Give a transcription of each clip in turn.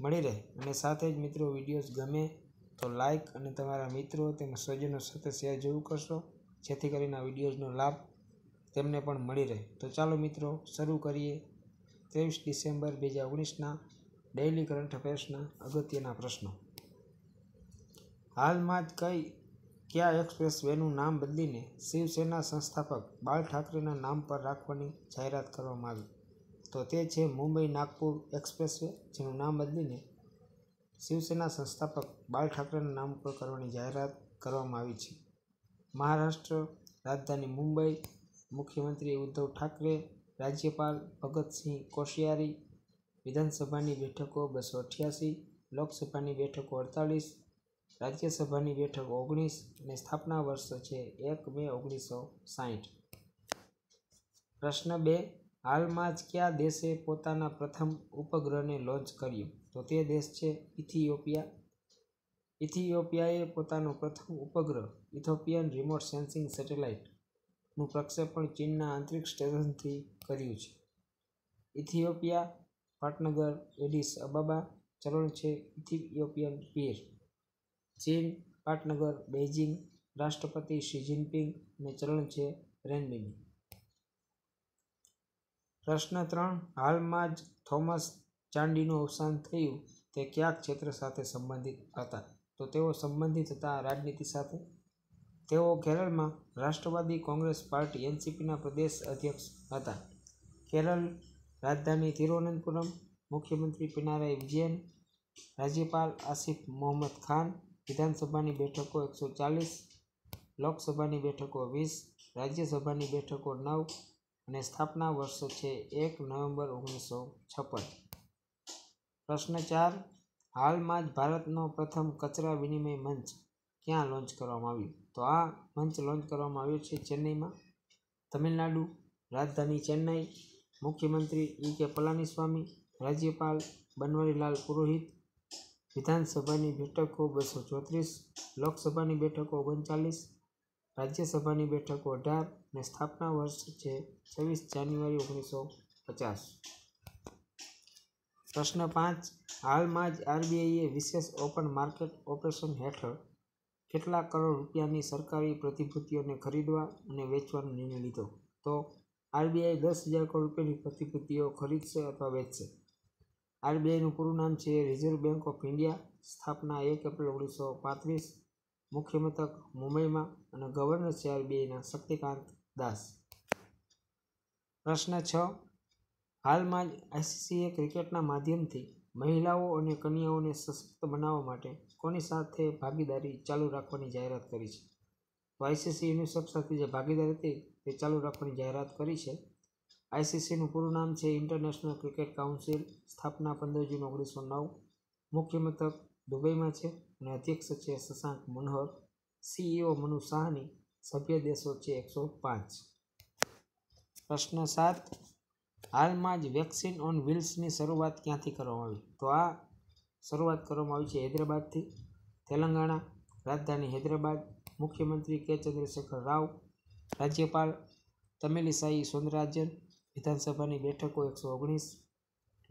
મળી રહે અને સાથે જ મિત્રો વિડીયોઝ ગમે તો લાઇક અને તમારા મિત્રો તેમજ સ્વજનો સાથે શેર જરૂર કરશો જેથી કરીને આ વિડીયોઝનો લાભ તેમને પણ મળી રહે તો ચાલો મિત્રો શરૂ કરીએ ત્રેવીસ ડિસેમ્બર બે હજાર ઓગણીસના ડેઇલી કરંટ અફેર્સના અગત્યના પ્રશ્નો હાલમાં જ કઈ કયા એક્સપ્રેસ વેનું નામ બદલીને શિવસેના સંસ્થાપક બાળ ઠાકરેના નામ પર રાખવાની જાહેરાત કરવામાં આવી તો તે છે મુંબઈ નાગપુર એક્સપ્રેસવે જેનું નામ બદલીને શિવસેના સંસ્થાપક બાળ ઠાકરેના નામ ઉપર કરવાની જાહેરાત કરવામાં આવી છે મહારાષ્ટ્ર રાજધાની મુંબઈ મુખ્યમંત્રી ઉદ્ધવ ઠાકરે રાજ્યપાલ ભગતસિંહ કોશિયારી વિધાનસભાની બેઠકો બસો અઠ્યાસી લોકસભાની બેઠકો અડતાલીસ રાજ્યસભાની બેઠક ઓગણીસ અને સ્થાપના વર્ષ છે એક બે ઓગણીસો સાહીઠ પ્રશ્ન બે હાલમાં જ કયા દેશે પોતાના પ્રથમ ઉપગ્રહને લોન્ચ કર્યું તો તે દેશ છે ઇથિયોપિયા ઇથિયોપિયાએ પોતાનો પ્રથમ ઉપગ્રહ ઇથોપિયન રિમોટ સેન્સિંગ સેટેલાઇટનું પ્રક્ષેપણ ચીનના આંતરિક સ્ટેશનથી કર્યું છે ઇથિયોપિયા પાટનગર એડિસ અબાબા ચલણ છે ઇથિયોપિયન પીર ચીન પાટનગર બેઇજિંગ રાષ્ટ્રપતિ શી જિનપિંગ અને ચલણ છે રેનબીની પ્રશ્ન ત્રણ હાલમાં જ થોમસ ચાંડીનું અવસાન થયું તે કયા ક્ષેત્ર સાથે સંબંધિત હતા તો તેઓ સંબંધિત હતા રાજનીતિ સાથે તેઓ કેરળમાં રાષ્ટ્રવાદી કોંગ્રેસ પાર્ટી એનસીપીના પ્રદેશ અધ્યક્ષ હતા કેરળ રાજધાની તિરુવનંતપુરમ મુખ્યમંત્રી પિનારાય વિજયન રાજ્યપાલ આસિફ મોહમ્મદ ખાન વિધાનસભાની બેઠકો એકસો ચાલીસ લોકસભાની બેઠકો વીસ રાજ્યસભાની બેઠકો નવ અને સ્થાપના વર્ષ છે એક નવેમ્બર ઓગણીસો છપ્પન પ્રશ્ન ચાર હાલમાં જ ભારતનો પ્રથમ કચરા વિનિમય મંચ ક્યાં લોન્ચ કરવામાં આવ્યું તો આ મંચ લોન્ચ કરવામાં આવ્યો છે ચેન્નઈમાં તમિલનાડુ રાજધાની ચેન્નઈ મુખ્યમંત્રી ઈ કે પલાનીસ્વામી રાજ્યપાલ બનવારીલાલ પુરોહિત વિધાનસભાની બેઠકો બસો ચોત્રીસ લોકસભાની બેઠકો ઓગણચાલીસ રાજ્યસભાની બેઠકો અઢાર અને સ્થાપના વર્ષ છે છવ્વીસ જાન્યુઆરી ઓગણીસો પચાસ પ્રશ્ન પાંચ હાલમાં જ આરબીઆઈએ વિશેષ ઓપન માર્કેટ ઓપરેશન હેઠળ કેટલા કરોડ રૂપિયાની સરકારી પ્રતિભૂતિઓને ખરીદવા અને વેચવાનો નિર્ણય લીધો તો આરબીઆઈ દસ હજાર કરોડ રૂપિયાની પ્રતિભૂતિઓ ખરીદશે અથવા વેચશે આરબીઆઈનું પૂરું નામ છે રિઝર્વ બેંક ઓફ ઇન્ડિયા સ્થાપના એક એપ્રિલ ઓગણીસો પાંત્રીસ મુખ્ય મથક મુંબઈમાં અને ગવર્નર સીઆરબીઆઈના શક્તિકાંત દાસ પ્રશ્ન છ હાલમાં જ આઈસીસીએ ક્રિકેટના માધ્યમથી મહિલાઓ અને કન્યાઓને સશક્ત બનાવવા માટે કોની સાથે ભાગીદારી ચાલુ રાખવાની જાહેરાત કરી છે તો આઈસીસી યુનિસેફ સાથે જે ભાગીદારી હતી તે ચાલુ રાખવાની જાહેરાત કરી છે આઈસીસીનું પૂરું નામ છે ઇન્ટરનેશનલ ક્રિકેટ કાઉન્સિલ સ્થાપના પંદર જૂન ઓગણીસો નવ મુખ્ય મથક દુબઈમાં છે અને અધ્યક્ષ છે શશાંક મનોહર સીઈઓ મનુ શાહની સભ્ય દેશો છે એકસો પાંચ પ્રશ્ન સાત હાલમાં જ વેક્સિન ઓન વ્હીલ્સની શરૂઆત ક્યાંથી કરવામાં આવી તો આ શરૂઆત કરવામાં આવી છે હૈદરાબાદથી તેલંગાણા રાજધાની હૈદરાબાદ મુખ્યમંત્રી કે ચંદ્રશેખર રાવ રાજ્યપાલ તમિલિસાઈ સૌંદરાજન વિધાનસભાની બેઠકો એકસો ઓગણીસ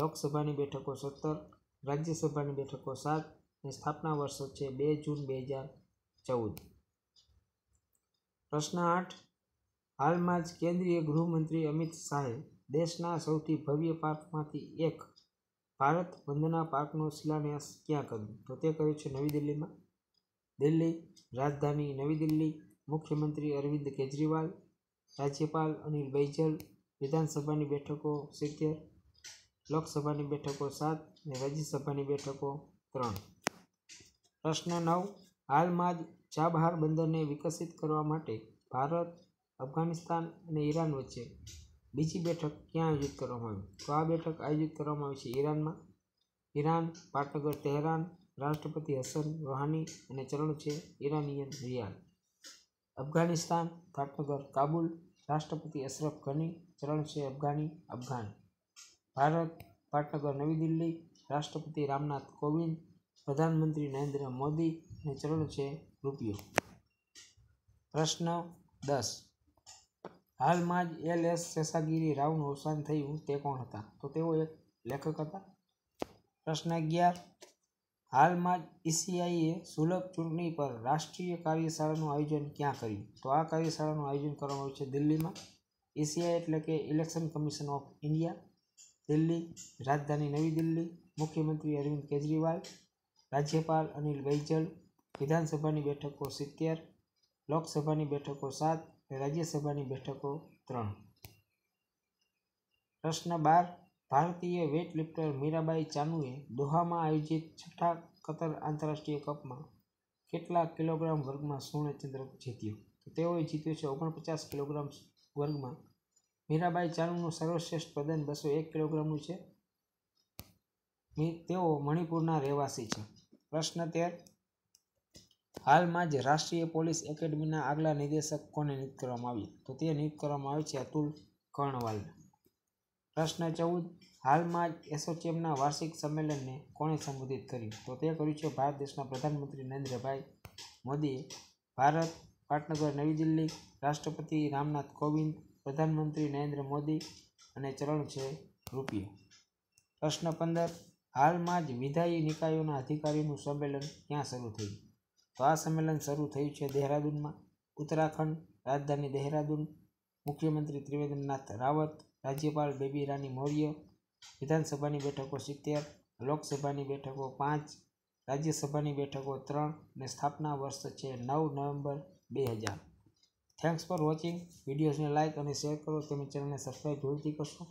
લોકસભાની બેઠકો સત્તર રાજ્યસભાની બેઠકો સાત અને સ્થાપના વર્ષ છે બે જૂન બે હજાર ચૌદ પ્રશ્ન આઠ હાલમાં જ કેન્દ્રીય ગૃહમંત્રી અમિત શાહે દેશના સૌથી ભવ્ય પાર્કમાંથી એક ભારત વંદના પાર્કનો શિલાન્યાસ ક્યાં કર્યો તો તે કર્યું છે નવી દિલ્હીમાં દિલ્હી રાજધાની નવી દિલ્હી મુખ્યમંત્રી અરવિંદ કેજરીવાલ રાજ્યપાલ અનિલ બૈજલ વિધાનસભાની બેઠકો સિત્તેર લોકસભાની બેઠકો સાત અને રાજ્યસભાની બેઠકો ત્રણ પ્રશ્ન નવ હાલમાં જ ચાબહાર બંદરને વિકસિત કરવા માટે ભારત અફઘાનિસ્તાન અને ઈરાન વચ્ચે બીજી બેઠક ક્યાં આયોજિત કરવામાં આવી તો આ બેઠક આયોજિત કરવામાં આવી છે ઈરાનમાં ઈરાન પાટનગર તેહરાન રાષ્ટ્રપતિ હસન રોહાની અને ચરણ છે ઈરાનિયન રિયાલ અફઘાનિસ્તાન પાટનગર કાબુલ રાષ્ટ્રપતિ અશરફ ઘની ચરણ છે અફઘાની અફઘાન ભારત પાટનગર નવી દિલ્હી રાષ્ટ્રપતિ રામનાથ કોવિંદ પ્રધાનમંત્રી નરેન્દ્ર મોદીને ચરણ છે રૂપિયો પ્રશ્ન દસ હાલમાં જ એલ એસ શેષાગીરી રાવનું અવસાન થયું તે કોણ હતા તો તેઓ એક લેખક હતા પ્રશ્ન અગિયાર હાલમાં જ ઈસીઆઈએ સુલભ ચૂંટણી પર રાષ્ટ્રીય કાર્યશાળાનું આયોજન ક્યાં કર્યું તો આ કાર્યશાળાનું આયોજન કરવામાં આવ્યું છે દિલ્હીમાં ઈસીઆઈ એટલે કે Election Commission of India Delhi રાજધાની નવી દિલ્હી મુખ્યમંત્રી અરવિંદ કેજરીવાલ રાજ્યપાલ અનિલ બૈજલ વિધાનસભાની બેઠકો સિત્તેર લોકસભાની બેઠકો સાત અને રાજ્યસભાની બેઠકો ત્રણ પ્રશ્ન બાર ભારતીય વેટ લિફ્ટર મીરાબાઈ ચાનુએ દોહામાં આયોજિત છઠ્ઠા કતર આંતરરાષ્ટ્રીય કપમાં કેટલા કિલોગ્રામ વર્ગમાં સુવર્ણચંદ્રક જીત્યો તો તેઓએ જીત્યો છે ઓગણપચાસ કિલોગ્રામ વર્ગમાં મીરાબાઈ ચાનુનું સર્વશ્રેષ્ઠ પ્રદાન બસો એક કિલોગ્રામનું છે તેઓ મણિપુરના રહેવાસી છે પ્રશ્ન તેર હાલમાં જ રાષ્ટ્રીય પોલીસ એકેડમીના આગલા નિદેશક કોને નિયુક્ત કરવામાં આવી તો તે નિયુક્ત કરવામાં આવે છે અતુલ કર્ણવાલ પ્રશ્ન ચૌદ હાલમાં જ એસોચેમના વાર્ષિક સંમેલનને કોણે સંબોધિત કર્યું તો તે કર્યું છે ભારત દેશના પ્રધાનમંત્રી નરેન્દ્રભાઈ મોદીએ ભારત પાટનગર નવી દિલ્હી રાષ્ટ્રપતિ રામનાથ કોવિંદ પ્રધાનમંત્રી નરેન્દ્ર મોદી અને ચરણ છે રૂપિયો પ્રશ્ન પંદર હાલમાં જ વિધાયી નિકાયોના અધિકારીનું સંમેલન ક્યાં શરૂ થયું તો આ સંમેલન શરૂ થયું છે દહેરાદૂનમાં ઉત્તરાખંડ રાજધાની દહેરાદૂન મુખ્યમંત્રી ત્રિવેન્દ્રનાથ રાવત રાજ્યપાલ બેબી રાની મૌર્ય વિધાનસભાની બેઠકો સિત્તેર લોકસભાની બેઠકો પાંચ રાજ્યસભાની બેઠકો ત્રણ અને સ્થાપના વર્ષ છે નવ નવેમ્બર બે હજાર થેન્ક્સ ફોર વોચિંગ વિડીયોઝને લાઇક અને શેર કરો તેમજ ચેનલને સબસ્ક્રાઈબ જરૂરથી કરશો